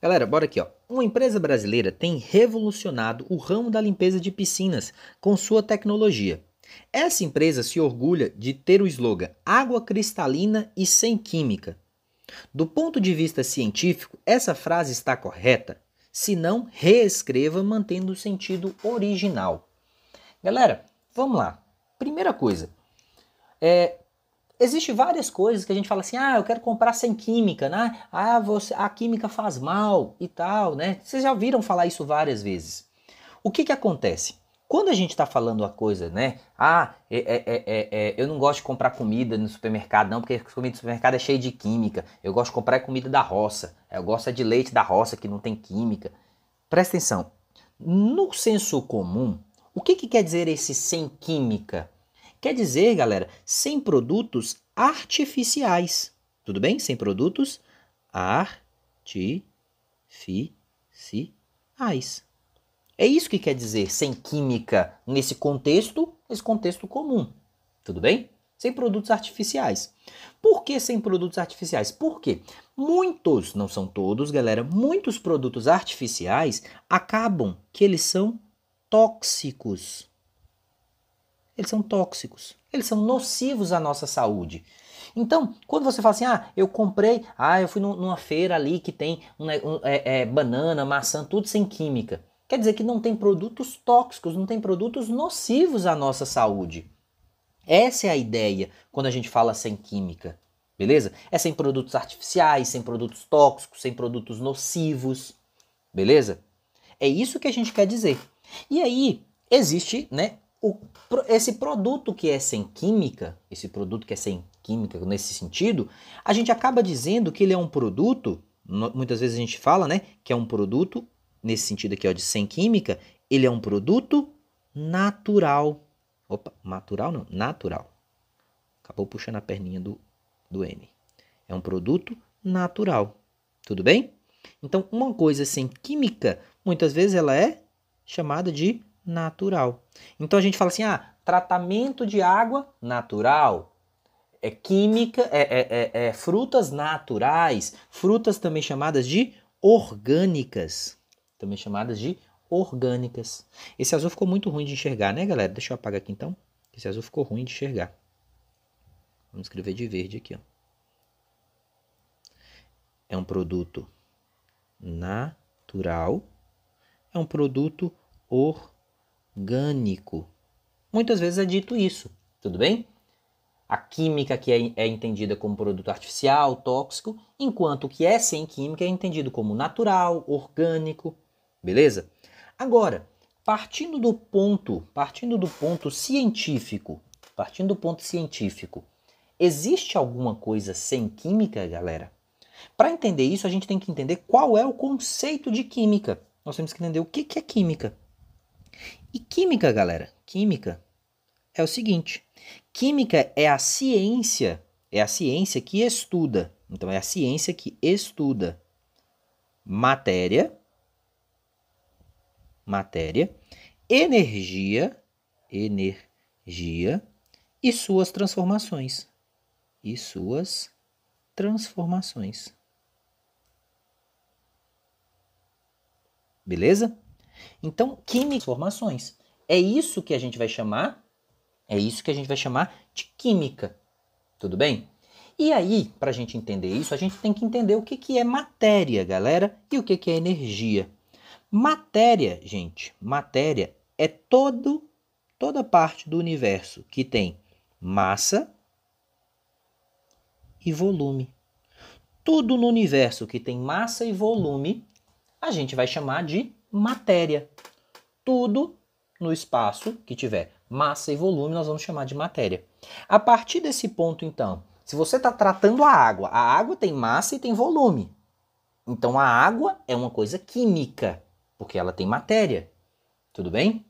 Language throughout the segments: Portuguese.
Galera, bora aqui, ó. Uma empresa brasileira tem revolucionado o ramo da limpeza de piscinas com sua tecnologia. Essa empresa se orgulha de ter o slogan Água cristalina e sem química. Do ponto de vista científico, essa frase está correta, se não reescreva mantendo o sentido original. Galera, vamos lá. Primeira coisa, é, Existem várias coisas que a gente fala assim, ah, eu quero comprar sem química, né? Ah, você, a química faz mal e tal, né? Vocês já viram falar isso várias vezes. O que que acontece? Quando a gente está falando a coisa, né? Ah, é é, é, é, é, eu não gosto de comprar comida no supermercado, não, porque comida no supermercado é cheia de química. Eu gosto de comprar comida da roça. Eu gosto é de leite da roça que não tem química. Presta atenção. No senso comum, o que, que quer dizer esse sem química? Quer dizer, galera, sem produtos artificiais. Tudo bem? Sem produtos artificiais. É isso que quer dizer sem química nesse contexto, nesse contexto comum. Tudo bem? Sem produtos artificiais. Por que sem produtos artificiais? Porque muitos, não são todos, galera, muitos produtos artificiais acabam que eles são tóxicos. Eles são tóxicos, eles são nocivos à nossa saúde. Então, quando você fala assim, ah, eu comprei, ah, eu fui numa feira ali que tem um, um, é, é, banana, maçã, tudo sem química. Quer dizer que não tem produtos tóxicos, não tem produtos nocivos à nossa saúde. Essa é a ideia quando a gente fala sem química, beleza? É sem produtos artificiais, sem produtos tóxicos, sem produtos nocivos, beleza? É isso que a gente quer dizer. E aí, existe, né, o, esse produto que é sem química, esse produto que é sem química nesse sentido, a gente acaba dizendo que ele é um produto, muitas vezes a gente fala, né, que é um produto, nesse sentido aqui, ó, de sem química, ele é um produto natural. Opa, natural não, natural. Acabou puxando a perninha do, do N. É um produto natural. Tudo bem? Então, uma coisa sem química, muitas vezes ela é chamada de natural. Então a gente fala assim: ah, tratamento de água natural. É química, é, é, é, é frutas naturais, frutas também chamadas de orgânicas. Também chamadas de orgânicas. Esse azul ficou muito ruim de enxergar, né, galera? Deixa eu apagar aqui então. Esse azul ficou ruim de enxergar. Vamos escrever de verde aqui, ó. É um produto natural. É um produto orgânico orgânico. Muitas vezes é dito isso, tudo bem? A química que é, é entendida como produto artificial, tóxico, enquanto o que é sem química é entendido como natural, orgânico, beleza? Agora, partindo do ponto, partindo do ponto científico, partindo do ponto científico, existe alguma coisa sem química, galera? Para entender isso, a gente tem que entender qual é o conceito de química. Nós temos que entender o que é química. E química, galera, química é o seguinte: química é a ciência, é a ciência que estuda. Então é a ciência que estuda matéria, matéria, energia, energia e suas transformações. E suas transformações. Beleza? Então, química formações. É isso que a gente vai chamar, é isso que a gente vai chamar de química. Tudo bem? E aí, para a gente entender isso, a gente tem que entender o que, que é matéria, galera, e o que, que é energia. Matéria, gente, matéria é todo, toda parte do universo que tem massa e volume. Tudo no universo que tem massa e volume, a gente vai chamar de matéria. Tudo no espaço que tiver massa e volume, nós vamos chamar de matéria. A partir desse ponto, então, se você está tratando a água, a água tem massa e tem volume. Então a água é uma coisa química, porque ela tem matéria. Tudo bem?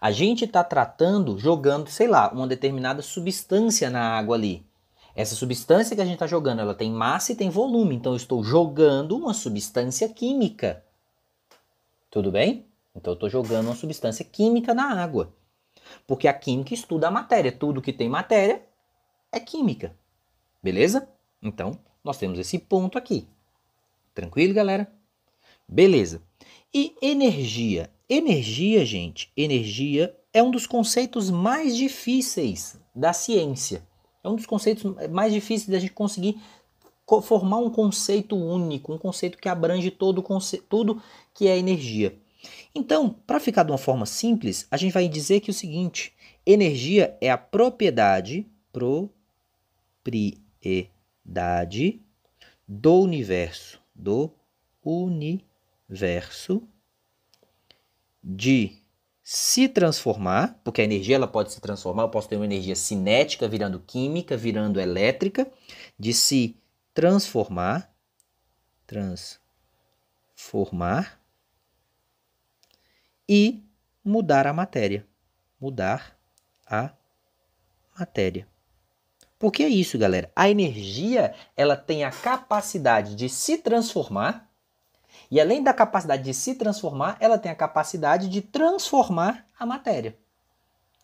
A gente está tratando, jogando, sei lá, uma determinada substância na água ali. Essa substância que a gente está jogando, ela tem massa e tem volume. Então eu estou jogando uma substância química. Tudo bem? Então eu estou jogando uma substância química na água. Porque a química estuda a matéria. Tudo que tem matéria é química. Beleza? Então, nós temos esse ponto aqui. Tranquilo, galera? Beleza. E energia? Energia, gente, energia é um dos conceitos mais difíceis da ciência. É um dos conceitos mais difíceis da gente conseguir formar um conceito único, um conceito que abrange todo tudo que é energia. Então, para ficar de uma forma simples, a gente vai dizer que o seguinte: energia é a propriedade, propriedade do universo, do universo de se transformar, porque a energia ela pode se transformar, eu posso ter uma energia cinética virando química, virando elétrica, de se transformar, transformar e mudar a matéria, mudar a matéria. Porque é isso, galera. A energia, ela tem a capacidade de se transformar e além da capacidade de se transformar, ela tem a capacidade de transformar a matéria.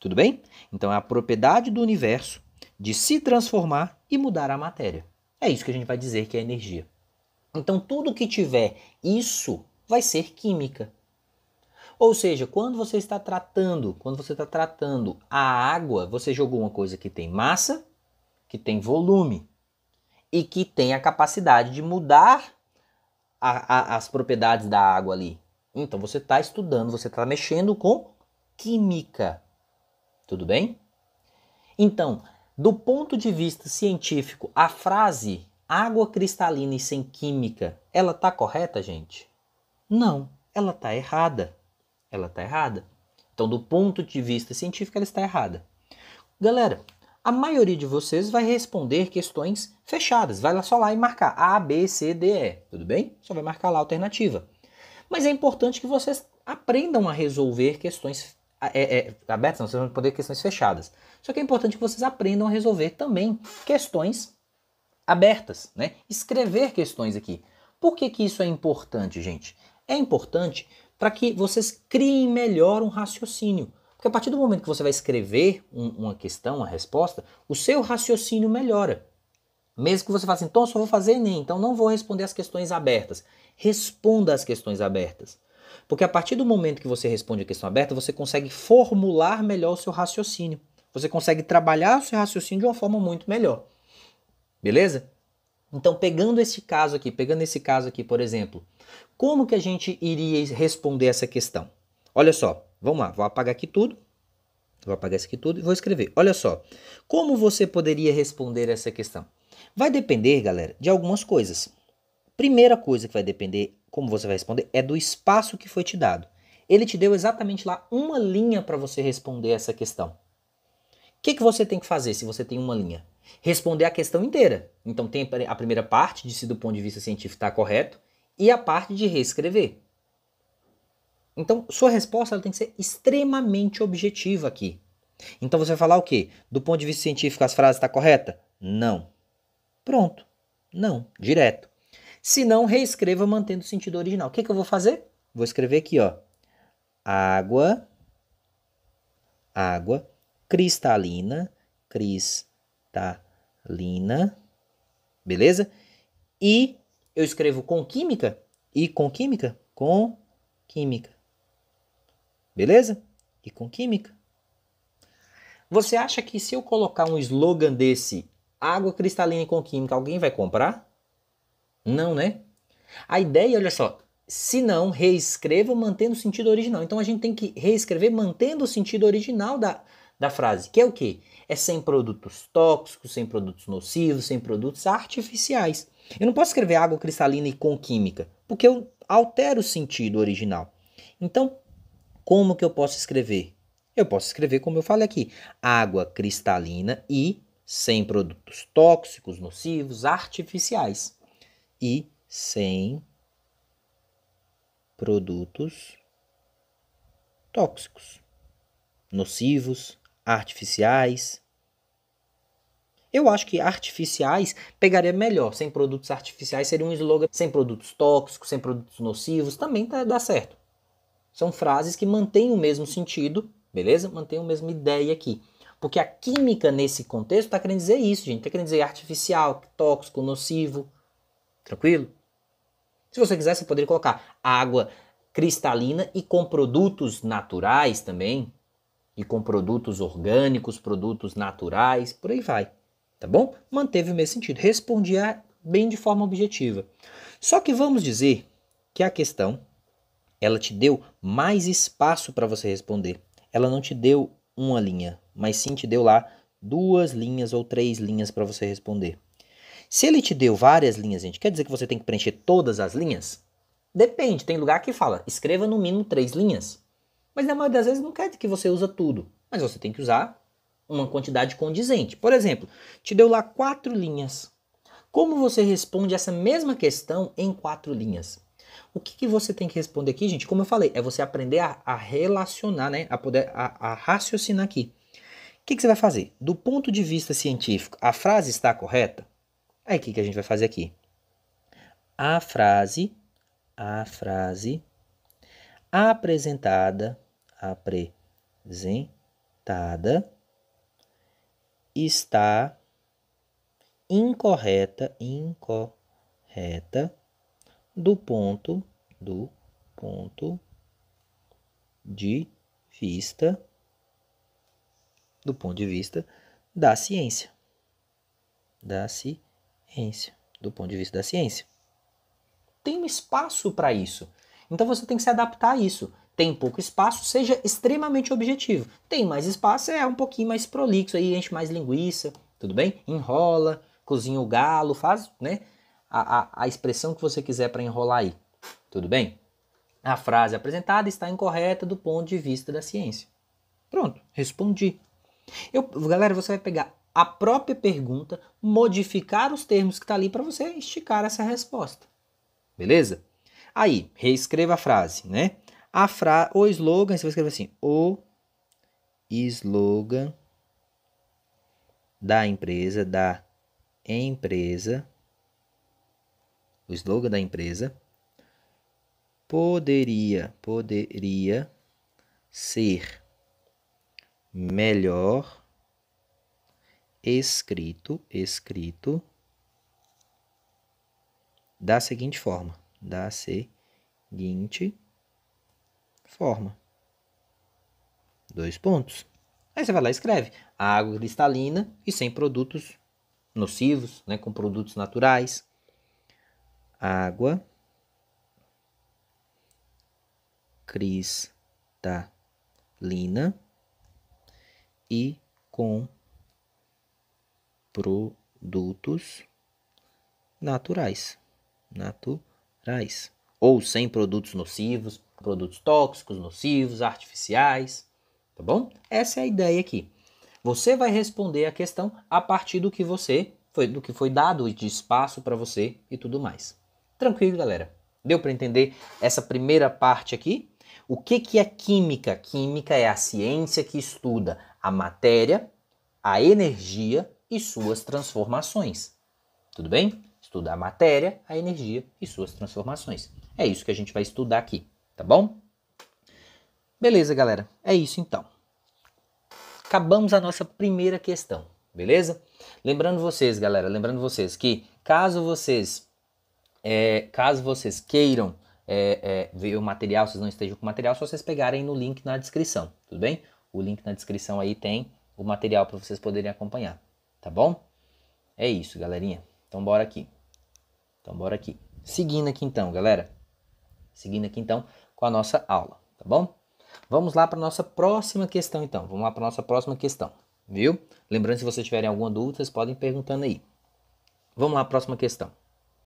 Tudo bem? Então é a propriedade do universo de se transformar e mudar a matéria. É isso que a gente vai dizer que é energia. Então, tudo que tiver isso vai ser química. Ou seja, quando você está tratando, quando você está tratando a água, você jogou uma coisa que tem massa, que tem volume e que tem a capacidade de mudar a, a, as propriedades da água ali. Então você está estudando, você está mexendo com química. Tudo bem? Então, do ponto de vista científico, a frase água cristalina e sem química, ela está correta, gente? Não, ela está errada. Ela está errada. Então, do ponto de vista científico, ela está errada. Galera, a maioria de vocês vai responder questões fechadas. Vai lá só lá e marcar A, B, C, D, E, tudo bem? Só vai marcar lá a alternativa. Mas é importante que vocês aprendam a resolver questões é, é, abertas, não, vocês vão poder questões fechadas. Só que é importante que vocês aprendam a resolver também questões abertas, né? Escrever questões aqui. Por que, que isso é importante, gente? É importante para que vocês criem melhor um raciocínio. Porque a partir do momento que você vai escrever um, uma questão, uma resposta, o seu raciocínio melhora. Mesmo que você faça assim, então só vou fazer Enem, então não vou responder as questões abertas. Responda as questões abertas. Porque a partir do momento que você responde a questão aberta, você consegue formular melhor o seu raciocínio. Você consegue trabalhar o seu raciocínio de uma forma muito melhor. Beleza? Então, pegando esse caso aqui, pegando esse caso aqui, por exemplo, como que a gente iria responder essa questão? Olha só, vamos lá, vou apagar aqui tudo. Vou apagar isso aqui tudo e vou escrever. Olha só, como você poderia responder essa questão? Vai depender, galera, de algumas coisas. Primeira coisa que vai depender como você vai responder é do espaço que foi te dado. Ele te deu exatamente lá uma linha para você responder essa questão. O que, que você tem que fazer se você tem uma linha? Responder a questão inteira. Então tem a primeira parte de se do ponto de vista científico está correto e a parte de reescrever. Então sua resposta tem que ser extremamente objetiva aqui. Então você vai falar o quê? Do ponto de vista científico as frases está correta? Não. Pronto. Não, direto. Se não, reescreva mantendo o sentido original. O que, que eu vou fazer? Vou escrever aqui, ó. Água, água, cristalina, cristalina, beleza? E eu escrevo com química e com química, com química, beleza? E com química. Você acha que se eu colocar um slogan desse, água cristalina e com química, alguém vai comprar? Não, né? A ideia, olha só, se não, reescreva mantendo o sentido original. Então a gente tem que reescrever mantendo o sentido original da, da frase, que é o quê? É sem produtos tóxicos, sem produtos nocivos, sem produtos artificiais. Eu não posso escrever água cristalina e com química, porque eu altero o sentido original. Então, como que eu posso escrever? Eu posso escrever como eu falei aqui: água cristalina e sem produtos tóxicos, nocivos, artificiais e sem produtos tóxicos, nocivos, artificiais. Eu acho que artificiais pegaria melhor. Sem produtos artificiais seria um slogan. Sem produtos tóxicos, sem produtos nocivos, também tá, dá certo. São frases que mantêm o mesmo sentido, beleza? Mantêm a mesma ideia aqui. Porque a química nesse contexto está querendo dizer isso, gente. Está querendo dizer artificial, tóxico, nocivo. Tranquilo? Se você quiser, você poderia colocar água cristalina e com produtos naturais também, e com produtos orgânicos, produtos naturais, por aí vai, tá bom? Manteve o mesmo sentido, respondi bem de forma objetiva. Só que vamos dizer que a questão ela te deu mais espaço para você responder. Ela não te deu uma linha, mas sim te deu lá duas linhas ou três linhas para você responder. Se ele te deu várias linhas, gente, quer dizer que você tem que preencher todas as linhas? Depende, tem lugar que fala, escreva no mínimo três linhas. Mas na maioria das vezes não quer que você use tudo, mas você tem que usar uma quantidade condizente. Por exemplo, te deu lá quatro linhas. Como você responde essa mesma questão em quatro linhas? O que, que, você tem que responder aqui, gente? Como eu falei, é você aprender a, a relacionar, né? A poder a, a raciocinar aqui. O que, que, você vai fazer? Do ponto de vista científico, a frase está correta? Aí o que, que a gente vai fazer aqui? A frase, a frase apresentada, apresentada está incorreta, incorreta do ponto do ponto de vista do ponto de vista da ciência da ciência ciência, do ponto de vista da ciência. Tem um espaço para isso. Então você tem que se adaptar a isso. Tem pouco espaço, seja extremamente objetivo. Tem mais espaço, é um pouquinho mais prolixo, aí enche mais linguiça, tudo bem? Enrola, cozinha o galo, faz né, a, a, a expressão que você quiser para enrolar aí, tudo bem? A frase apresentada está incorreta do ponto de vista da ciência. Pronto, respondi. Eu, galera, você vai pegar a própria pergunta, modificar os termos que está ali para você esticar essa resposta. Beleza? Aí, reescreva a frase, né? A fra... O slogan, você vai escrever assim: o slogan da empresa, da empresa, o slogan da empresa poderia, poderia ser melhor escrito, escrito da seguinte forma, da seguinte forma. Dois pontos. Aí você vai lá e escreve a água cristalina e sem produtos nocivos, né, com produtos naturais. Água cristalina e com produtos naturais. Naturais. Ou sem produtos nocivos, produtos tóxicos, nocivos, artificiais. Tá bom? Essa é a ideia aqui. Você vai responder a questão a partir do que você foi, do que foi dado de espaço para você e tudo mais. Tranquilo, galera? Deu para entender essa primeira parte aqui? O que, que é química? Química é a ciência que estuda a matéria, a energia e suas transformações. Tudo bem? Estudar a matéria, a energia e suas transformações. É isso que a gente vai estudar aqui, tá bom? Beleza, galera. É isso então. Acabamos a nossa primeira questão, beleza? Lembrando vocês, galera, lembrando vocês que caso vocês, é, caso vocês queiram é, é, ver o material, vocês não estejam com o material, só vocês pegarem no link na descrição, tudo bem? O link na descrição aí tem o material para vocês poderem acompanhar tá bom? É isso, galerinha. Então bora aqui. Então bora aqui. Seguindo aqui então, galera. Seguindo aqui então com a nossa aula, tá bom? Vamos lá para nossa próxima questão então. Vamos lá para nossa próxima questão, viu? Lembrando se vocês tiverem alguma dúvida, vocês podem ir perguntando aí. Vamos lá, próxima questão.